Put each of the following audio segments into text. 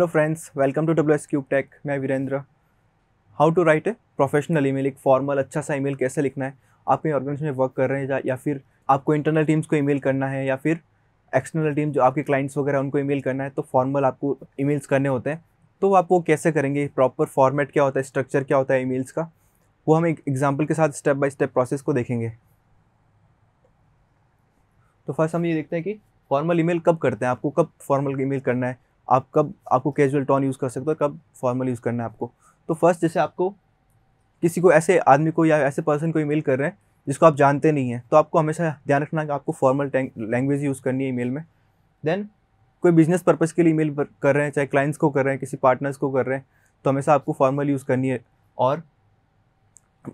friends welcome to W S cube tech मैं Virendra how to write a professional email एक formal अच्छा सा email कैसे लिखना है आप कहीं ऑर्गेनाइजेशन में वर्क कर रहे हैं या फिर आपको इंटरनल टीम्स को ईमेल करना है या फिर एक्सटर्नल टीम जो आपके क्लाइंट्स वगैरह उनको ईमेल करना है तो फॉर्मल आपको ईमेल्स करने होते हैं तो आप वो कैसे करेंगे प्रॉपर फॉर्मेट क्या होता है स्ट्रक्चर क्या होता है ईमेल्स का वो हम एक एग्जाम्पल के साथ स्टेप बाय स्टेप प्रोसेस को देखेंगे तो फर्स्ट हम ये देखते हैं कि फॉर्मल ईमेल कब करते हैं आपको कब फॉर्मल ईमेल करना है आप कब आपको कैजुअल टोन यूज़ कर सकते हो कब फॉर्मल यूज़ करना है आपको तो फर्स्ट जैसे आपको किसी को ऐसे आदमी को या ऐसे पर्सन को ईमेल कर रहे हैं जिसको आप जानते नहीं हैं तो आपको हमेशा ध्यान रखना कि आपको फॉर्मल लैंग्वेज यूज़ करनी है ईमेल में देन कोई बिजनेस पर्पज़ के लिए ईमेल कर रहे हैं चाहे क्लाइंट्स को कर रहे हैं किसी पार्टनर्स को कर रहे हैं तो हमेशा आपको फॉर्मल यूज़ करनी है और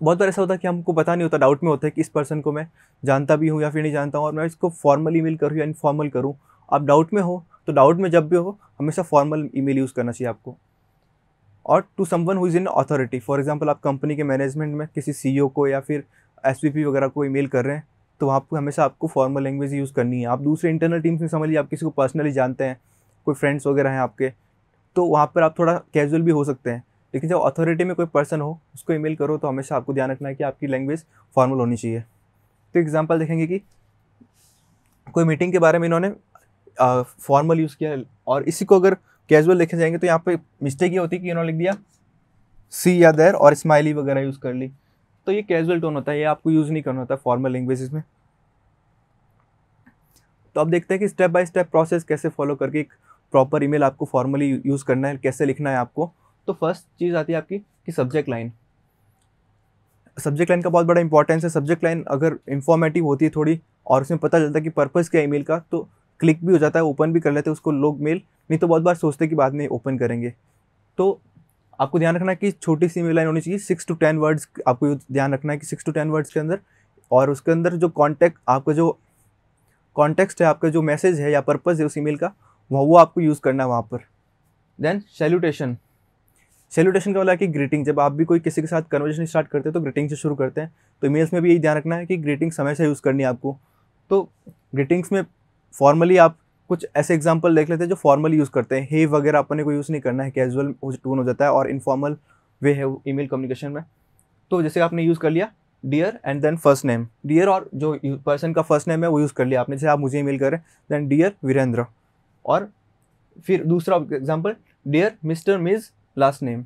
बहुत बार ऐसा होता है कि हमको पता नहीं होता डाउट में होता है कि इस पर्सन को मैं जानता भी हूँ या फिर नहीं जानता हूँ और मैं इसको फॉर्मल ईमेल करूँ या इनफॉर्मल करूँ आप डाउट में हो तो डाउट में जब भी हो हमेशा फॉर्मल ईमेल यूज़ करना चाहिए आपको और to someone who is in authority for example आप कंपनी के मैनेजमेंट में किसी सी e को या फिर एस वगैरह को ईमेल कर रहे हैं तो वहाँ पर हमेशा आपको फॉर्मल लैंग्वेज यूज़ करनी है आप दूसरे इंटरनल टीम्स में समझ लीजिए आप किसी को पर्सनली जानते हैं कोई फ्रेंड्स वगैरह हैं आपके तो वहाँ पर आप थोड़ा कैजुअल भी हो सकते हैं लेकिन जब अथॉरिटी में कोई पर्सन हो उसको ईमेल करो तो हमेशा आपको ध्यान रखना है कि आपकी लैंग्वेज फॉर्मल होनी चाहिए तो एग्जाम्पल देखेंगे कि कोई मीटिंग के बारे में इन्होंने फॉर्मल यूज़ किया और इसी को अगर कैजुअल देखे जाएंगे तो यहाँ पे मिस्टेक ये होती है कि इन्होंने लिख दिया सी या देर और स्माइली वगैरह यूज़ कर ली तो ये कैजुअल टोन होता है ये आपको यूज़ नहीं करना होता फॉर्मल लैंग्वेज में तो अब देखते हैं कि स्टेप बाय स्टेप प्रोसेस कैसे फॉलो करके एक प्रॉपर ईमेल आपको फॉर्मली यूज़ करना है कैसे लिखना है आपको तो फर्स्ट चीज़ आती है आपकी कि सब्जेक्ट लाइन सब्जेक्ट लाइन का बहुत बड़ा इंपॉर्टेंस है सब्जेक्ट लाइन अगर इंफॉर्मेटिव होती है थोड़ी और उसमें पता चलता है कि पर्पज़ क्या है ईमेल का तो क्लिक भी हो जाता है ओपन भी कर लेते हैं उसको लोग मेल नहीं तो बहुत बार सोचते कि बाद में ओपन करेंगे तो आपको ध्यान रखना है कि छोटी सी मेल लाइन होनी चाहिए सिक्स टू टेन वर्ड्स आपको ध्यान रखना है कि सिक्स टू टेन वर्ड्स के अंदर और उसके अंदर जो कॉन्टैक्ट आपका जो कॉन्टेक्स्ट है आपका जो मैसेज है या पर्पज़ है उस ई का वह वो आपको यूज़ करना है वहाँ पर देन सैल्यूटेशन सैल्यूटेशन का वाला है कि ग्रीटिंग जब आप भी कोई किसी के साथ कन्वर्जेशन स्टार्ट करते हैं तो ग्रीटिंग से शुरू करते हैं तो ईमेल्स में भी यही ध्यान रखना है कि ग्रीटिंग समय से यूज़ करनी है आपको तो ग्रीटिंग्स में फॉर्मली आप कुछ ऐसे एग्जाम्पल देख लेते हैं जो फॉर्मली यूज़ करते हैं हे वगैरह अपने को यूज़ नहीं करना है कैजुअल टून हो जाता है और इनफॉर्मल वे है ईमेल कम्युनिकेशन में तो जैसे आपने यूज़ कर लिया dear and then first name dear और जो पर्सन का फर्स्ट नेम है वो यूज़ कर लिया आपने जैसे आप मुझे ई रहे करें देन डियर वीरेंद्र और फिर दूसरा example dear mister Ms last name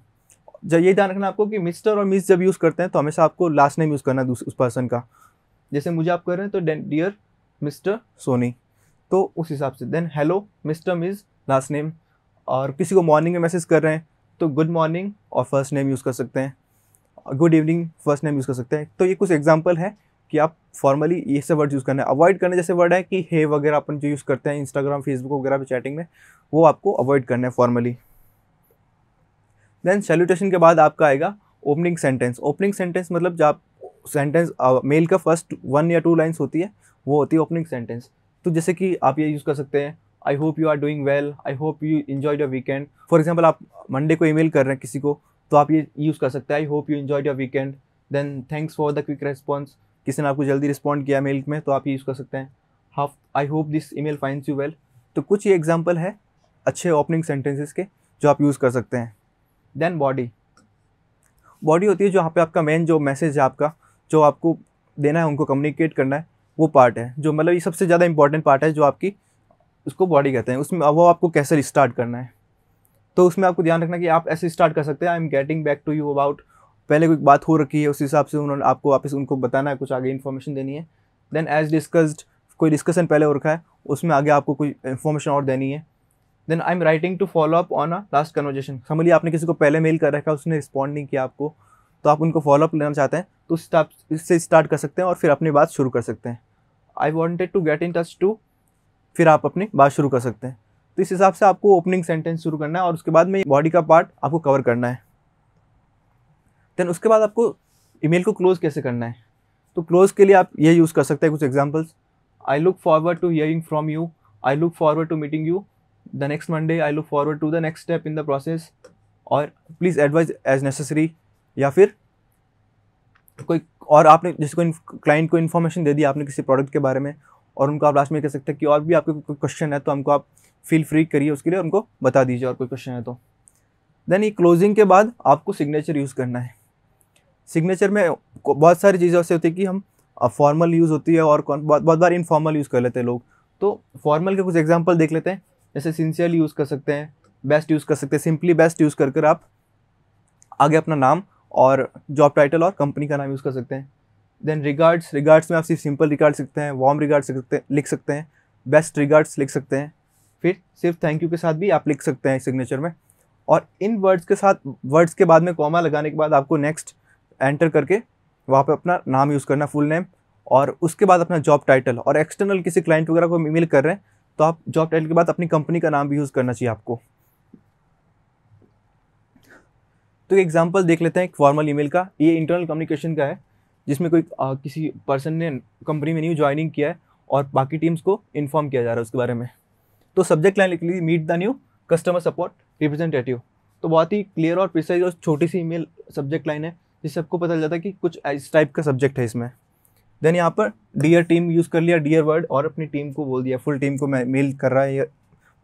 जब ये ध्यान रखना आपको कि मिस्टर और मिस जब यूज़ करते हैं तो हमेशा आपको लास्ट नेम यूज़ करना है उस पर्सन का जैसे मुझे आप कर रहे हैं तो डियर मिस्टर सोनी तो उस हिसाब से then hello mister Ms last name और किसी को मॉर्निंग में मैसेज कर रहे हैं तो गुड मॉर्निंग और फर्स्ट नेम यूज़ कर सकते हैं good evening first name use कर सकते हैं तो ये कुछ एग्जाम्पल है कि आप फॉर्मली ये सब वर्ड यूज़ करना है अवॉइड करने जैसे वर्ड है कि हे वगैरह अपन जो यूज़ करते हैं इंस्टाग्राम फेसबुक वगैरह पे चैटिंग में वो आपको अवॉइड करना है फॉर्मली देन सैल्यूटेशन के बाद आपका आएगा ओपनिंग सेंटेंस ओपनिंग सेंटेंस मतलब जब सेंटेंस मेल uh, का फर्स्ट वन या टू लाइन्स होती है वो होती है ओपनिंग सेंटेंस तो जैसे कि आप ये यूज़ कर सकते हैं I hope you are doing well I hope you enjoy your weekend for example आप मंडे को ई कर रहे हैं किसी को तो आप ये यूज़ कर सकते हैं I hope you enjoy your weekend then thanks for the quick response किसी ने आपको जल्दी रिस्पॉन्ड किया मेल में तो आप ये यूज़ कर सकते हैं हाफ I hope this email finds you well तो कुछ ये एग्जाम्पल है अच्छे ओपनिंग सेंटेंसेस के जो आप यूज़ कर सकते हैं देन बॉडी बॉडी होती है जो यहाँ पे आपका मेन जो मैसेज है आपका जो आपको देना है उनको कम्युनिकेट करना है वो पार्ट है जो मतलब ये सबसे ज़्यादा इंपॉर्टेंट पार्ट है जो आपकी उसको बॉडी कहते हैं उसमें वो आपको कैसे रिस्टार्ट करना है तो उसमें आपको ध्यान रखना कि आप ऐसे स्टार्ट कर सकते हैं I am getting back to you about पहले कोई बात हो रखी है उस हिसाब से उन्होंने आपको वापस उनको बताना है कुछ आगे इन्फॉर्मेशन देनी है देन एज डिस्कस्ड कोई डिस्कशन पहले हो रखा है उसमें आगे आपको कोई इन्फॉर्मेशन और देनी है then I am writing to follow up on a last conversation समझ आपने किसी को पहले मेल कर रखा है उसने रिस्पॉन्ड नहीं किया आपको तो आप उनको फॉलोअप लेना चाहते हैं तो इससे स्टार्ट कर सकते हैं और फिर अपनी बात शुरू कर सकते हैं I wanted to get in touch to फिर आप अपनी बात शुरू कर सकते हैं तो इस हिसाब से आपको ओपनिंग सेंटेंस शुरू करना है और उसके बाद में बॉडी का पार्ट आपको कवर करना है देन उसके बाद आपको ईमेल को क्लोज़ कैसे करना है तो क्लोज़ के लिए आप ये यूज़ कर सकते हैं कुछ examples I look forward to hearing from you I look forward to meeting you the next Monday I look forward to the next step in the process और प्लीज़ एडवाइज एज नेसेसरी या फिर कोई और आपने जैसे कोई client को information दे दी आपने किसी प्रोडक्ट के बारे में और उनको आप लास्ट में कह सकते हैं कि और भी आपके कोई क्वेश्चन है तो हमको आप फील फ्री करिए उसके लिए उनको बता दीजिए और कोई क्वेश्चन है तो देन ये क्लोजिंग के बाद आपको सिग्नेचर यूज़ करना है सिग्नेचर में बहुत सारी चीज़ें ऐसे होती है कि हम फॉर्मल यूज़ होती है और बहुत बहुत बार इनफॉर्मल यूज़ कर लेते हैं लोग तो फॉर्मल के कुछ एग्जाम्पल देख लेते हैं जैसे सिंसियरली यूज़ कर सकते हैं बेस्ट यूज़ कर सकते हैं सिंपली बेस्ट यूज़ कर कर आप आगे अपना नाम और जॉब टाइटल और कंपनी का नाम यूज़ कर सकते हैं देन रिगार्ड्स रिगार्ड्स में आप सिर्फ सिंपल रिगार्ड सकते हैं वार्म रिगार्ड्स लिख सकते हैं बेस्ट रिगार्ड्स लिख सकते हैं फिर सिर्फ थैंक यू के साथ भी आप लिख सकते हैं सिग्नेचर में और इन वर्ड्स के साथ वर्ड्स के बाद में कॉमा लगाने के बाद आपको नेक्स्ट एंटर करके वहाँ पे अपना नाम यूज़ करना फुल नेम और उसके बाद अपना जॉब टाइटल और एक्सटर्नल किसी क्लाइंट वगैरह को मेल कर रहे हैं तो आप जॉब टाइटल के बाद अपनी कंपनी का नाम भी यूज़ करना चाहिए आपको तो एग्जाम्पल देख लेते हैं एक फॉर्मल ई का ये इंटरनल कम्युनिकेशन का है जिसमें कोई आ, किसी पर्सन ने कंपनी में न्यू ज्वाइनिंग किया है और बाकी टीम्स को इन्फॉर्म किया जा रहा है उसके बारे में तो सब्जेक्ट लाइन लिख लीजिए meet the new customer support representative तो बहुत ही क्लियर और प्रिसाइज और छोटी सी ईमेल सब्जेक्ट लाइन है जिससे सबको पता चल जाता है कि कुछ इस टाइप का सब्जेक्ट है इसमें देन यहाँ पर डियर टीम यूज़ कर लिया डियर वर्ड और अपनी टीम को बोल दिया फुल टीम को मेल कर रहा है ये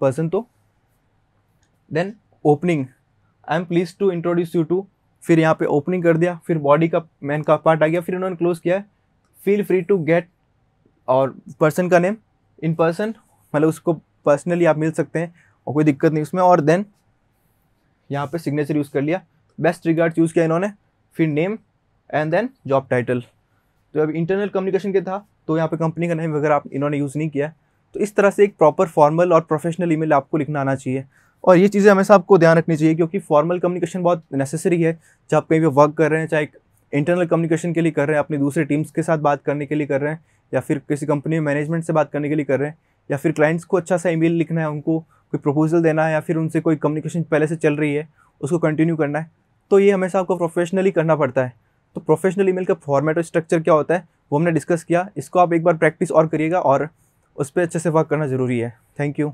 पर्सन तो then opening I am please to introduce you to फिर यहाँ पे ओपनिंग कर दिया फिर बॉडी का मैन का पार्ट आ गया फिर उन्होंने क्लोज किया फील फ्री टू गेट और पर्सन का नेम इन पर्सन मतलब उसको पर्सनली आप मिल सकते हैं और कोई दिक्कत नहीं उसमें और देन यहाँ पे सिग्नेचर यूज़ कर लिया बेस्ट रिगार्ड यूज़ किया इन्होंने फिर name and then job title तो अब इंटरनल कम्युनिकेशन के था तो यहाँ पे कंपनी का नेम वगैरह आप इन्होंने यूज़ नहीं किया तो इस तरह से एक प्रॉपर फॉर्मल और प्रोफेशनल ईमेल आपको लिखना आना चाहिए और ये चीज़ें हमेशा आपको ध्यान रखनी चाहिए क्योंकि फॉर्मल कम्युनिकेशन बहुत नेसेसरी है चाहे आप कहीं भी वर्क कर रहे हैं चाहे इंटरनल कम्युनिकेशन के लिए कर रहे हैं अपनी दूसरे टीम्स के साथ बात करने के लिए कर रहे हैं या फिर किसी कंपनी में मैनेजमेंट से बात करने के लिए कर रहे हैं या फिर क्लाइंट्स को अच्छा सा ईमेल लिखना है उनको कोई प्रपोजल देना है या फिर उनसे कोई कम्युनिकेशन पहले से चल रही है उसको कंटिन्यू करना है तो ये हमेशा आपको प्रोफेशनली करना पड़ता है तो प्रोफेशनल ईमेल का फॉर्मेट और स्ट्रक्चर क्या होता है वो हमने डिस्कस किया इसको आप एक बार प्रैक्टिस और करिएगा और उस पर अच्छे से वर्क करना ज़रूरी है थैंक यू